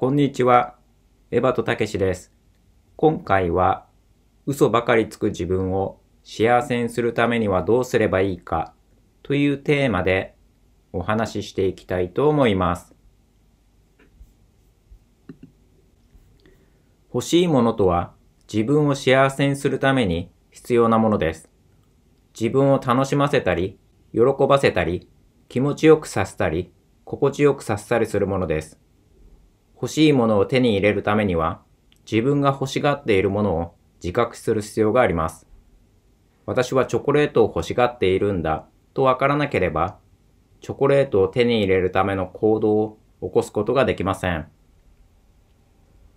こんにちは。エバとたけしです。今回は、嘘ばかりつく自分を幸せにするためにはどうすればいいかというテーマでお話ししていきたいと思います。欲しいものとは自分を幸せにするために必要なものです。自分を楽しませたり、喜ばせたり、気持ちよくさせたり、心地よくさせたりするものです。欲しいものを手に入れるためには、自分が欲しがっているものを自覚する必要があります。私はチョコレートを欲しがっているんだとわからなければ、チョコレートを手に入れるための行動を起こすことができません。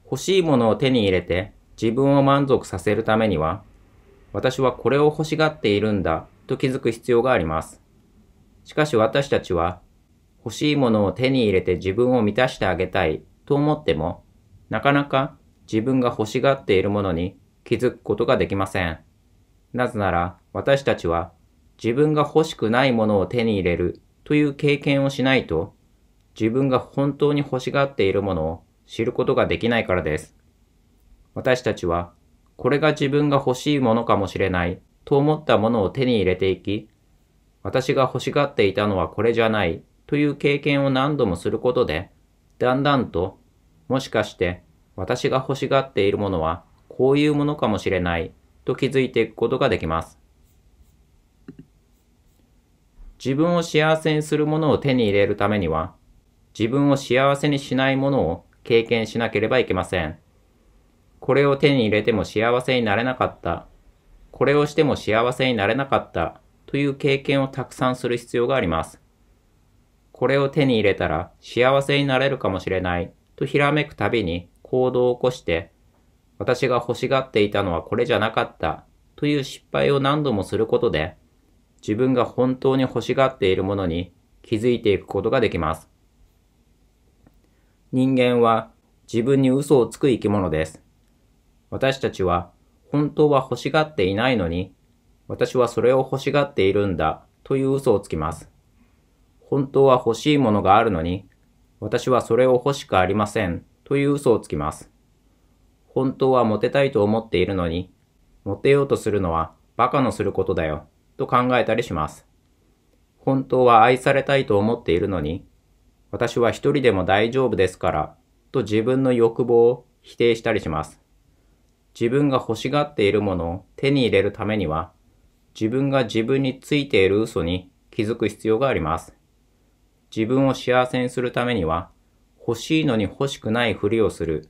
欲しいものを手に入れて自分を満足させるためには、私はこれを欲しがっているんだと気づく必要があります。しかし私たちは、欲しいものを手に入れて自分を満たしてあげたいと思っても、なかなか自分が欲しがっているものに気づくことができません。なぜなら私たちは自分が欲しくないものを手に入れるという経験をしないと自分が本当に欲しがっているものを知ることができないからです。私たちはこれが自分が欲しいものかもしれないと思ったものを手に入れていき私が欲しがっていたのはこれじゃないという経験を何度もすることでだんだんともしかして私が欲しがっているものはこういうものかもしれないと気づいていくことができます。自分を幸せにするものを手に入れるためには、自分を幸せにしないものを経験しなければいけません。これを手に入れても幸せになれなかった。これをしても幸せになれなかった。という経験をたくさんする必要があります。これを手に入れたら幸せになれるかもしれないとひらめくたびに行動を起こして、私が欲しがっていたのはこれじゃなかったという失敗を何度もすることで、自分が本当に欲しがっているものに気づいていくことができます。人間は自分に嘘をつく生き物です。私たちは本当は欲しがっていないのに、私はそれを欲しがっているんだという嘘をつきます。本当は欲しいものがあるのに、私はそれを欲しくありませんという嘘をつきます。本当はモテたいと思っているのに、モテようとするのはバカのすることだよと考えたりします。本当は愛されたいと思っているのに、私は一人でも大丈夫ですからと自分の欲望を否定したりします。自分が欲しがっているものを手に入れるためには、自分が自分についている嘘に気づく必要があります。自分を幸せにするためには、欲しいのに欲しくないふりをする、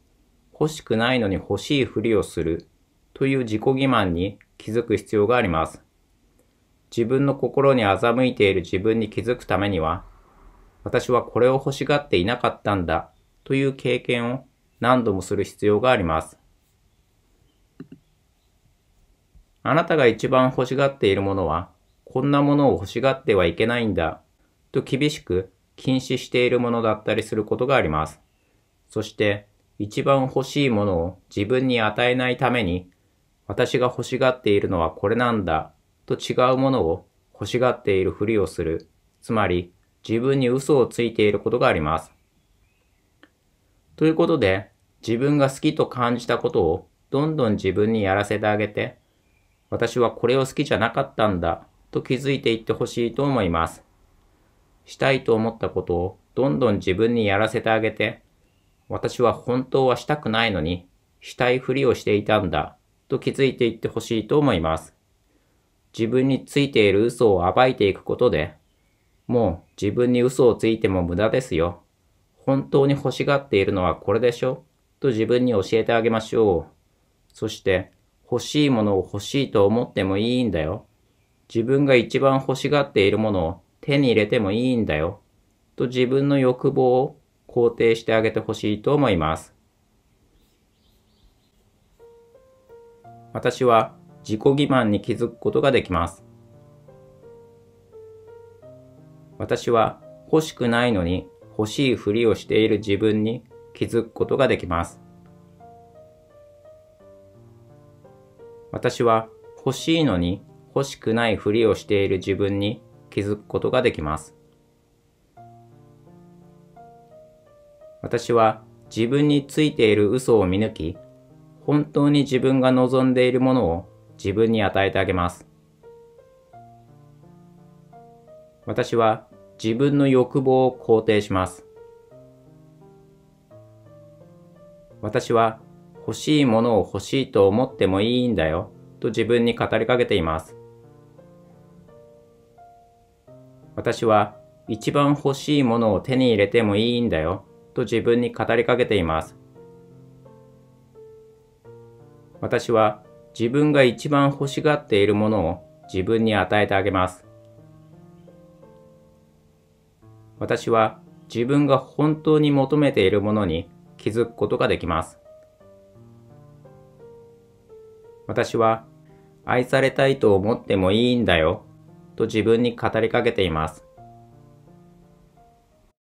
欲しくないのに欲しいふりをするという自己欺瞞に気づく必要があります。自分の心に欺いている自分に気づくためには、私はこれを欲しがっていなかったんだという経験を何度もする必要があります。あなたが一番欲しがっているものは、こんなものを欲しがってはいけないんだと厳しく禁止しているものだったりすることがあります。そして、一番欲しいものを自分に与えないために、私が欲しがっているのはこれなんだと違うものを欲しがっているふりをする。つまり、自分に嘘をついていることがあります。ということで、自分が好きと感じたことをどんどん自分にやらせてあげて、私はこれを好きじゃなかったんだと気づいていってほしいと思います。したいと思ったことをどんどん自分にやらせてあげて、私は本当はしたくないのに、したいふりをしていたんだ、と気づいていってほしいと思います。自分についている嘘を暴いていくことで、もう自分に嘘をついても無駄ですよ。本当に欲しがっているのはこれでしょと自分に教えてあげましょう。そして、欲しいものを欲しいと思ってもいいんだよ。自分が一番欲しがっているものを手に入れてもいいんだよと自分の欲望を肯定してあげてほしいと思います。私は自己欺瞞に気づくことができます。私は欲しくないのに欲しいふりをしている自分に気づくことができます。私は欲しいのに欲しくないふりをしている自分に気づくことができます。私は自分についている嘘を見抜き、本当に自分が望んでいるものを自分に与えてあげます。私は自分の欲望を肯定します。私は欲しいものを欲しいと思ってもいいんだよと自分に語りかけています。私は一番欲しいものを手に入れてもいいんだよと自分に語りかけています。私は自分が一番欲しがっているものを自分に与えてあげます。私は自分が本当に求めているものに気づくことができます。私は愛されたいと思ってもいいんだよと自分に語りかけています。